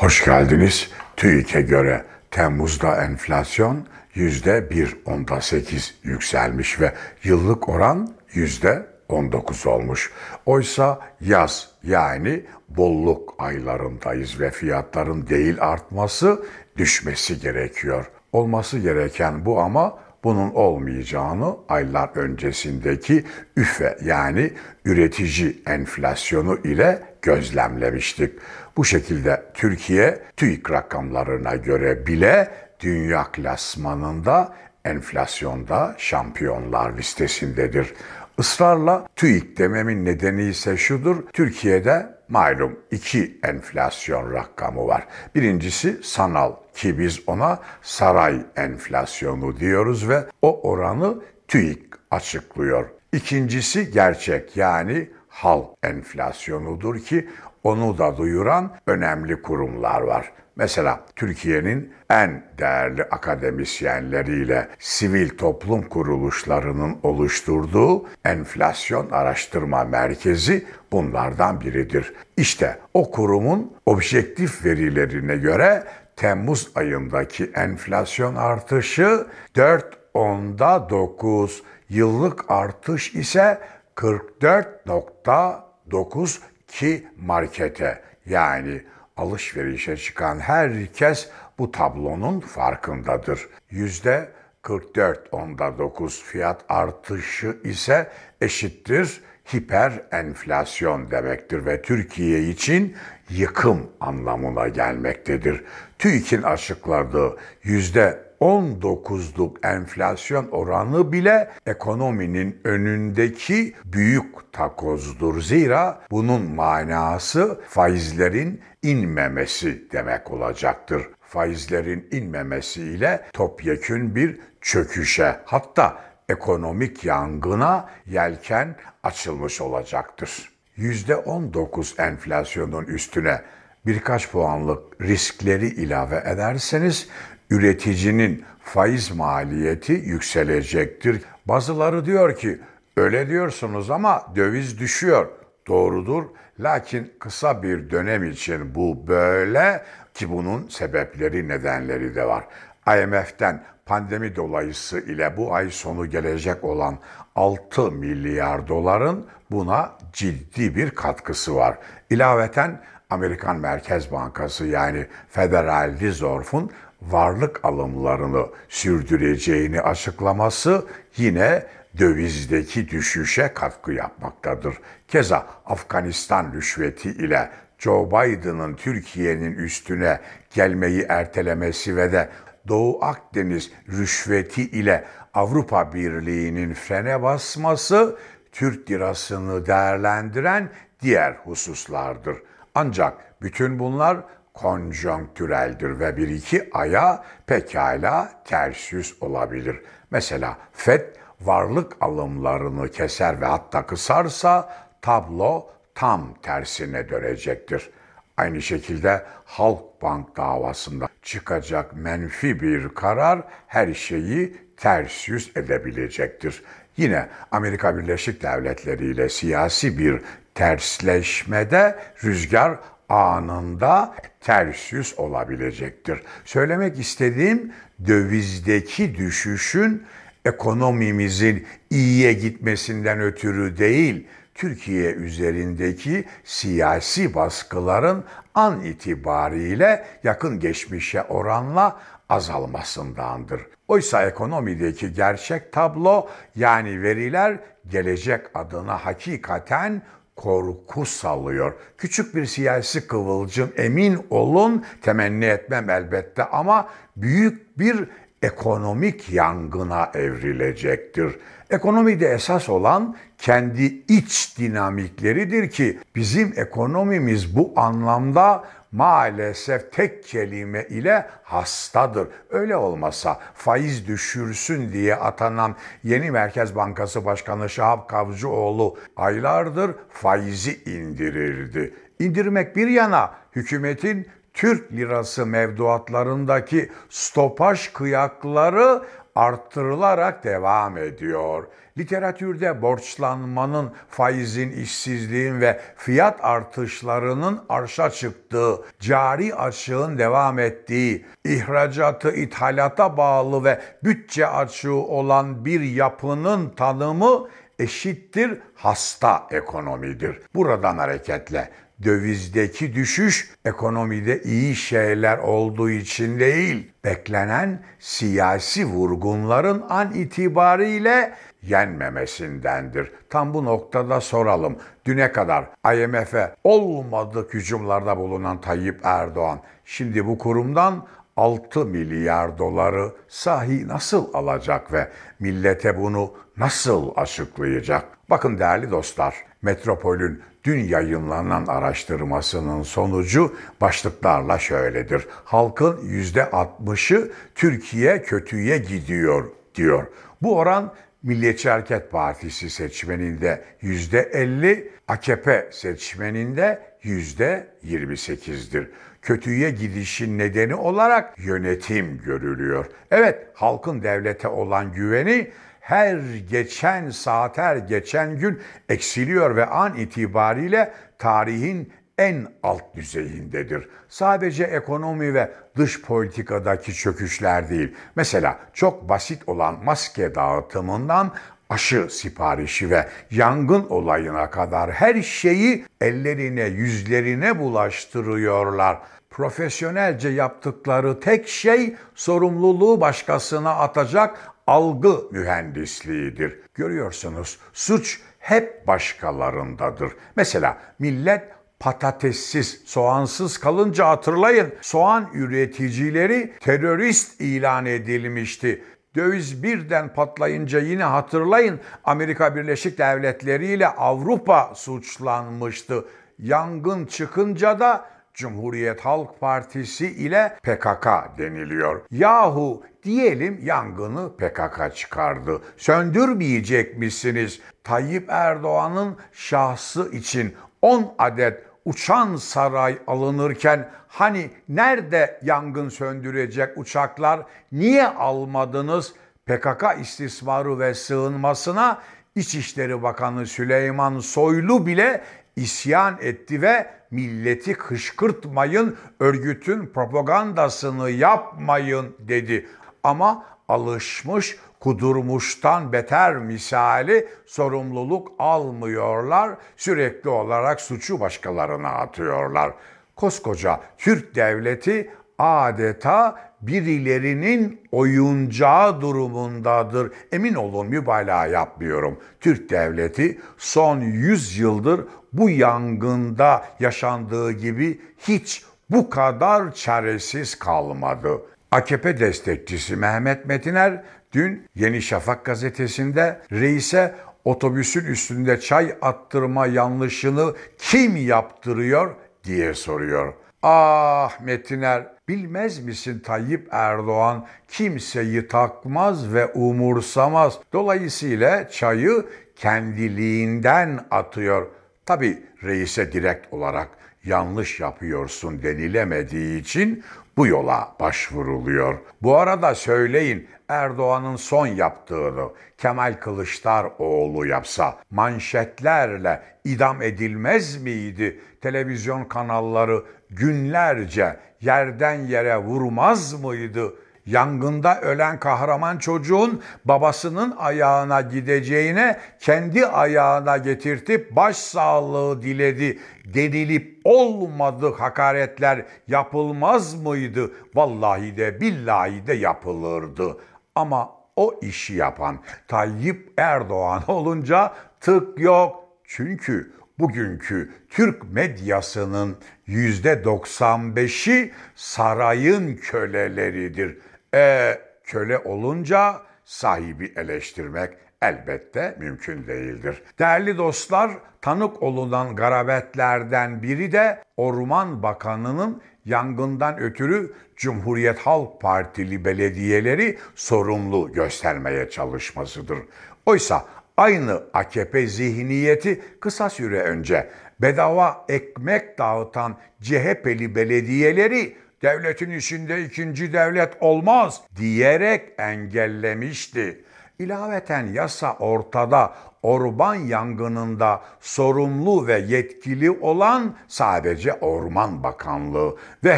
Hoş geldiniz. TÜİK'e göre Temmuz'da enflasyon yüzde bir onda sekiz yükselmiş ve yıllık oran yüzde 19 olmuş. Oysa yaz yani bolluk aylarındayız ve fiyatların değil artması düşmesi gerekiyor. Olması gereken bu ama bunun olmayacağını aylar öncesindeki üfe yani üretici enflasyonu ile gözlemlemiştik. Bu şekilde Türkiye TÜİK rakamlarına göre bile dünya klasmanında enflasyonda şampiyonlar listesindedir. Israrla TÜİK dememin nedeni ise şudur. Türkiye'de malum iki enflasyon rakamı var. Birincisi sanal ki biz ona saray enflasyonu diyoruz ve o oranı TÜİK açıklıyor. İkincisi gerçek yani hal enflasyonudur ki onu da duyuran önemli kurumlar var. Mesela Türkiye'nin en değerli akademisyenleriyle sivil toplum kuruluşlarının oluşturduğu Enflasyon Araştırma Merkezi bunlardan biridir. İşte o kurumun objektif verilerine göre Temmuz ayındaki enflasyon artışı 4 9 yıllık artış ise 44.9 ki markete yani alışverişe çıkan herkes bu tablonun farkındadır. Yüzde 44 onda 9 fiyat artışı ise eşittir hiper enflasyon demektir ve Türkiye için yıkım anlamına gelmektedir. TÜİK'in açıkladığı yüzde %19'luk enflasyon oranı bile ekonominin önündeki büyük takozdur. Zira bunun manası faizlerin inmemesi demek olacaktır. Faizlerin inmemesiyle topyekün bir çöküşe hatta ekonomik yangına yelken açılmış olacaktır. %19 enflasyonun üstüne birkaç puanlık riskleri ilave ederseniz üreticinin faiz maliyeti yükselecektir. Bazıları diyor ki öyle diyorsunuz ama döviz düşüyor. Doğrudur. Lakin kısa bir dönem için bu böyle ki bunun sebepleri nedenleri de var. IMF'den pandemi dolayısı ile bu ay sonu gelecek olan 6 milyar doların buna ciddi bir katkısı var. İlaveten Amerikan Merkez Bankası yani Federal Reserve'un varlık alımlarını sürdüreceğini açıklaması yine dövizdeki düşüşe katkı yapmaktadır. Keza Afganistan rüşveti ile Joe Biden'ın Türkiye'nin üstüne gelmeyi ertelemesi ve de Doğu Akdeniz rüşveti ile Avrupa Birliği'nin frene basması Türk lirasını değerlendiren diğer hususlardır. Ancak bütün bunlar konjonktüreldir ve bir iki aya pekala ters yüz olabilir. Mesela FED varlık alımlarını keser ve hatta kısarsa tablo tam tersine dönecektir. Aynı şekilde Halkbank davasında çıkacak menfi bir karar her şeyi ters yüz edebilecektir. Yine Amerika Birleşik Devletleri ile siyasi bir tersleşmede rüzgar anında ters yüz olabilecektir. Söylemek istediğim dövizdeki düşüşün ekonomimizin iyiye gitmesinden ötürü değil, Türkiye üzerindeki siyasi baskıların an itibariyle yakın geçmişe oranla azalmasındandır. Oysa ekonomideki gerçek tablo yani veriler gelecek adına hakikaten korku salıyor. Küçük bir siyasi kıvılcım emin olun temenni etmem elbette ama büyük bir ekonomik yangına evrilecektir. Ekonomide esas olan kendi iç dinamikleridir ki bizim ekonomimiz bu anlamda maalesef tek kelime ile hastadır. Öyle olmasa faiz düşürsün diye atanan yeni Merkez Bankası Başkanı Şahap Kavcıoğlu aylardır faizi indirirdi. İndirmek bir yana hükümetin Türk lirası mevduatlarındaki stopaj kıyakları arttırılarak devam ediyor. Literatürde borçlanmanın, faizin, işsizliğin ve fiyat artışlarının arşa çıktığı, cari açığın devam ettiği, ihracatı ithalata bağlı ve bütçe açığı olan bir yapının tanımı eşittir hasta ekonomidir. Buradan hareketle Dövizdeki düşüş ekonomide iyi şeyler olduğu için değil, beklenen siyasi vurgunların an itibariyle yenmemesindendir. Tam bu noktada soralım. Düne kadar IMF'e olmadık hücumlarda bulunan Tayyip Erdoğan şimdi bu kurumdan 6 milyar doları sahi nasıl alacak ve millete bunu nasıl açıklayacak? Bakın değerli dostlar, Metropol'ün dün yayınlanan araştırmasının sonucu başlıklarla şöyledir. Halkın %60'ı Türkiye kötüye gidiyor diyor. Bu oran Milliyetçi Hareket Partisi seçmeninde %50, AKP seçmeninde %28'dir. Kötüye gidişin nedeni olarak yönetim görülüyor. Evet, halkın devlete olan güveni her geçen saat, her geçen gün eksiliyor ve an itibariyle tarihin en alt düzeyindedir. Sadece ekonomi ve dış politikadaki çöküşler değil. Mesela çok basit olan maske dağıtımından aşı siparişi ve yangın olayına kadar her şeyi ellerine, yüzlerine bulaştırıyorlar. Profesyonelce yaptıkları tek şey sorumluluğu başkasına atacak algı mühendisliğidir. Görüyorsunuz suç hep başkalarındadır. Mesela millet patatessiz, soğansız kalınca hatırlayın soğan üreticileri terörist ilan edilmişti. Döviz birden patlayınca yine hatırlayın Amerika Birleşik Devletleri ile Avrupa suçlanmıştı. Yangın çıkınca da Cumhuriyet Halk Partisi ile PKK deniliyor. Yahu diyelim yangını PKK çıkardı. Söndürmeyecek misiniz? Tayyip Erdoğan'ın şahsı için 10 adet uçan saray alınırken hani nerede yangın söndürecek uçaklar niye almadınız? PKK istismarı ve sığınmasına İçişleri Bakanı Süleyman Soylu bile isyan etti ve milleti kışkırtmayın, örgütün propagandasını yapmayın dedi. Ama alışmış kudurmuştan beter misali sorumluluk almıyorlar, sürekli olarak suçu başkalarına atıyorlar. Koskoca Türk devleti adeta birilerinin oyuncağı durumundadır. Emin olun mübalağa yapmıyorum. Türk devleti son 100 yıldır bu yangında yaşandığı gibi hiç bu kadar çaresiz kalmadı. AKP destekçisi Mehmet Metiner dün Yeni Şafak gazetesinde reise otobüsün üstünde çay attırma yanlışını kim yaptırıyor diye soruyor. Ah Metiner Bilmez misin Tayyip Erdoğan kimseyi takmaz ve umursamaz. Dolayısıyla çayı kendiliğinden atıyor. Tabi reise direkt olarak yanlış yapıyorsun denilemediği için bu yola başvuruluyor. Bu arada söyleyin Erdoğan'ın son yaptığını Kemal Kılıçdaroğlu yapsa manşetlerle idam edilmez miydi? Televizyon kanalları günlerce yerden yere vurmaz mıydı? Yangında ölen kahraman çocuğun babasının ayağına gideceğine kendi ayağına getirtip baş sağlığı diledi denilip olmadı hakaretler yapılmaz mıydı? Vallahi de billahi de yapılırdı. Ama o işi yapan Tayyip Erdoğan olunca tık yok. Çünkü bugünkü Türk medyasının yüzde 95'i sarayın köleleridir. E köle olunca sahibi eleştirmek elbette mümkün değildir. Değerli dostlar, tanık olunan garabetlerden biri de Orman Bakanı'nın yangından ötürü Cumhuriyet Halk Partili belediyeleri sorumlu göstermeye çalışmasıdır. Oysa Aynı AKP zihniyeti kısa süre önce bedava ekmek dağıtan CHP'li belediyeleri devletin içinde ikinci devlet olmaz diyerek engellemişti. İlaveten yasa ortada orman yangınında sorumlu ve yetkili olan sadece Orman Bakanlığı ve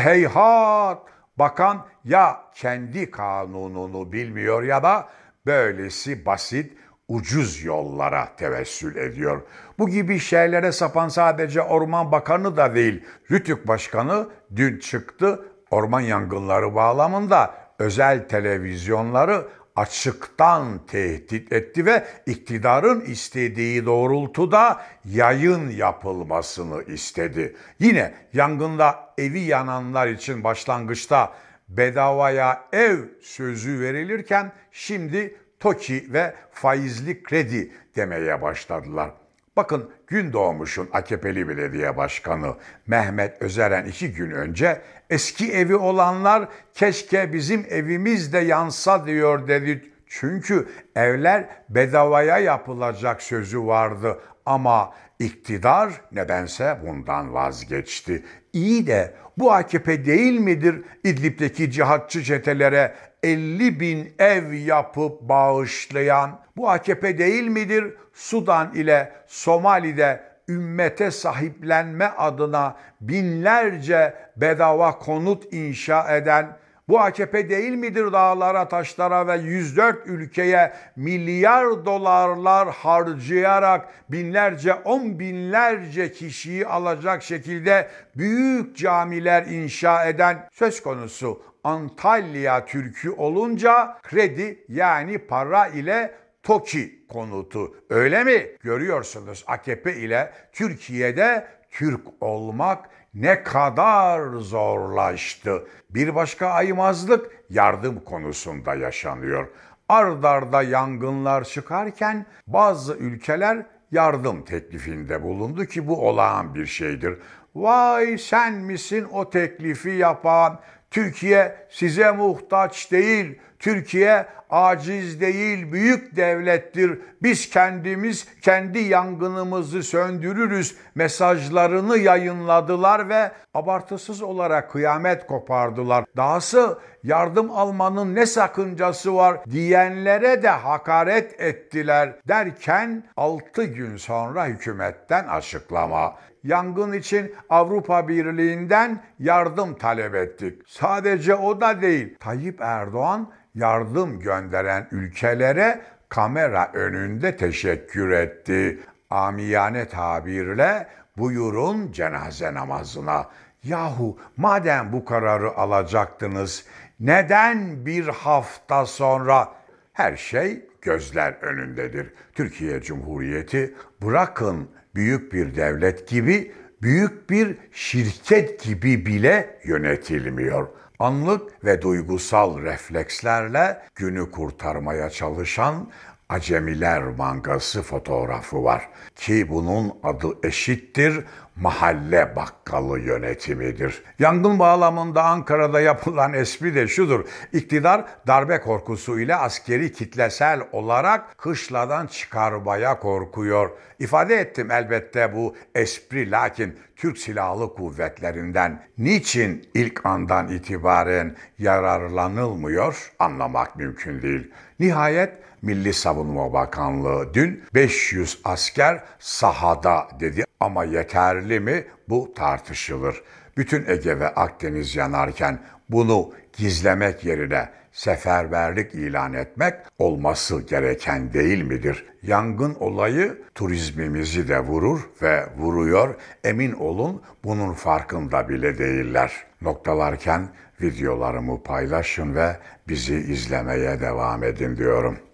heyhat bakan ya kendi kanununu bilmiyor ya da böylesi basit ucuz yollara tevessül ediyor. Bu gibi şeylere sapan sadece Orman Bakanı da değil, Rütük Başkanı dün çıktı orman yangınları bağlamında özel televizyonları açıktan tehdit etti ve iktidarın istediği doğrultuda yayın yapılmasını istedi. Yine yangında evi yananlar için başlangıçta bedavaya ev sözü verilirken şimdi TOKİ ve faizli kredi demeye başladılar. Bakın gün doğmuşun AKP'li belediye başkanı Mehmet Özeren iki gün önce eski evi olanlar keşke bizim evimiz de yansa diyor dedi. Çünkü evler bedavaya yapılacak sözü vardı ama iktidar nedense bundan vazgeçti. İyi de bu AKP değil midir İdlib'deki cihatçı çetelere 50 bin ev yapıp bağışlayan? Bu AKP değil midir Sudan ile Somali'de ümmete sahiplenme adına binlerce bedava konut inşa eden bu AKP değil midir dağlara, taşlara ve 104 ülkeye milyar dolarlar harcayarak binlerce, on binlerce kişiyi alacak şekilde büyük camiler inşa eden söz konusu Antalya Türk'ü olunca kredi yani para ile TOKİ konutu. Öyle mi? Görüyorsunuz AKP ile Türkiye'de Türk olmak ne kadar zorlaştı. Bir başka aymazlık yardım konusunda yaşanıyor. Ardarda yangınlar çıkarken bazı ülkeler yardım teklifinde bulundu ki bu olağan bir şeydir. Vay sen misin o teklifi yapan Türkiye size muhtaç değil. Türkiye aciz değil, büyük devlettir. Biz kendimiz kendi yangınımızı söndürürüz mesajlarını yayınladılar ve abartısız olarak kıyamet kopardılar. Dahası yardım almanın ne sakıncası var diyenlere de hakaret ettiler derken 6 gün sonra hükümetten açıklama yangın için Avrupa Birliği'nden yardım talep ettik. Sadece o da değil. Tayyip Erdoğan yardım gönderen ülkelere kamera önünde teşekkür etti. Amiyane tabirle buyurun cenaze namazına. Yahu madem bu kararı alacaktınız neden bir hafta sonra her şey gözler önündedir. Türkiye Cumhuriyeti bırakın büyük bir devlet gibi, büyük bir şirket gibi bile yönetilmiyor. Anlık ve duygusal reflekslerle günü kurtarmaya çalışan Acemiler mangası fotoğrafı var ki bunun adı eşittir mahalle bakkalı yönetimidir. Yangın bağlamında Ankara'da yapılan espri de şudur. İktidar darbe korkusu ile askeri kitlesel olarak kışladan çıkarmaya korkuyor. İfade ettim elbette bu espri lakin Türk Silahlı Kuvvetlerinden niçin ilk andan itibaren yararlanılmıyor anlamak mümkün değil. Nihayet Milli Savunma Bakanlığı dün 500 asker sahada dedi ama yeterli mi bu tartışılır. Bütün Ege ve Akdeniz yanarken bunu gizlemek yerine seferberlik ilan etmek olması gereken değil midir? Yangın olayı turizmimizi de vurur ve vuruyor. Emin olun bunun farkında bile değiller. Noktalarken videolarımı paylaşın ve bizi izlemeye devam edin diyorum.